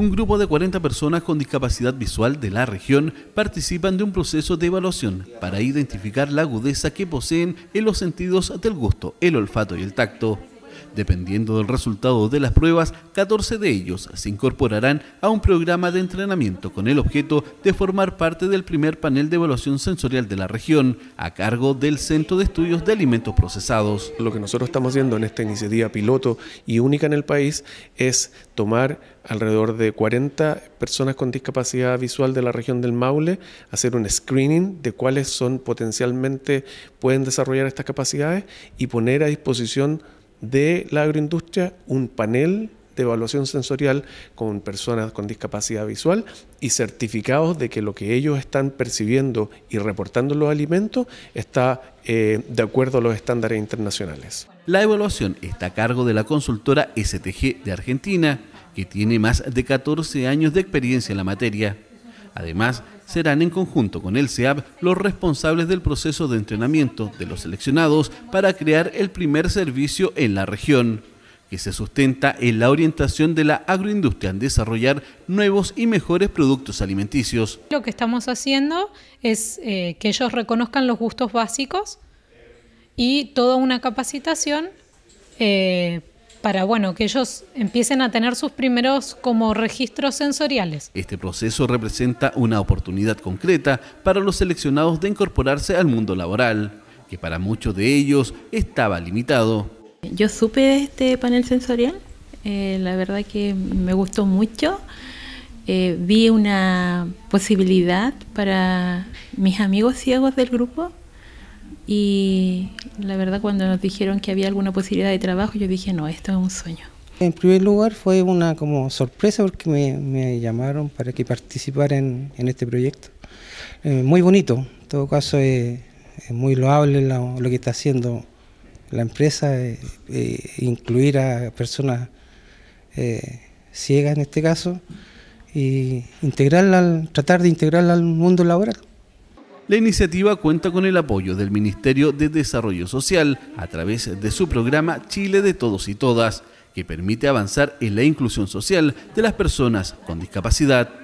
un grupo de 40 personas con discapacidad visual de la región participan de un proceso de evaluación para identificar la agudeza que poseen en los sentidos del gusto, el olfato y el tacto. Dependiendo del resultado de las pruebas, 14 de ellos se incorporarán a un programa de entrenamiento con el objeto de formar parte del primer panel de evaluación sensorial de la región, a cargo del Centro de Estudios de Alimentos Procesados. Lo que nosotros estamos haciendo en esta iniciativa piloto y única en el país es tomar alrededor de 40 personas con discapacidad visual de la región del Maule, hacer un screening de cuáles son potencialmente pueden desarrollar estas capacidades y poner a disposición de la agroindustria un panel de evaluación sensorial con personas con discapacidad visual y certificados de que lo que ellos están percibiendo y reportando los alimentos está eh, de acuerdo a los estándares internacionales. La evaluación está a cargo de la consultora STG de Argentina, que tiene más de 14 años de experiencia en la materia. Además, serán en conjunto con el CEAP los responsables del proceso de entrenamiento de los seleccionados para crear el primer servicio en la región, que se sustenta en la orientación de la agroindustria en desarrollar nuevos y mejores productos alimenticios. Lo que estamos haciendo es eh, que ellos reconozcan los gustos básicos y toda una capacitación eh, para bueno, que ellos empiecen a tener sus primeros como registros sensoriales. Este proceso representa una oportunidad concreta para los seleccionados de incorporarse al mundo laboral, que para muchos de ellos estaba limitado. Yo supe de este panel sensorial, eh, la verdad que me gustó mucho. Eh, vi una posibilidad para mis amigos ciegos del grupo y la verdad cuando nos dijeron que había alguna posibilidad de trabajo, yo dije, no, esto es un sueño. En primer lugar fue una como sorpresa porque me, llamaron para que participara en, este proyecto. Eh, muy bonito, en todo caso es, muy loable lo, que está haciendo la empresa, eh, eh, incluir a personas ciegas en este caso, y integrarla, tratar de integrarla al mundo laboral. La iniciativa cuenta con el apoyo del Ministerio de Desarrollo Social a través de su programa Chile de Todos y Todas, que permite avanzar en la inclusión social de las personas con discapacidad.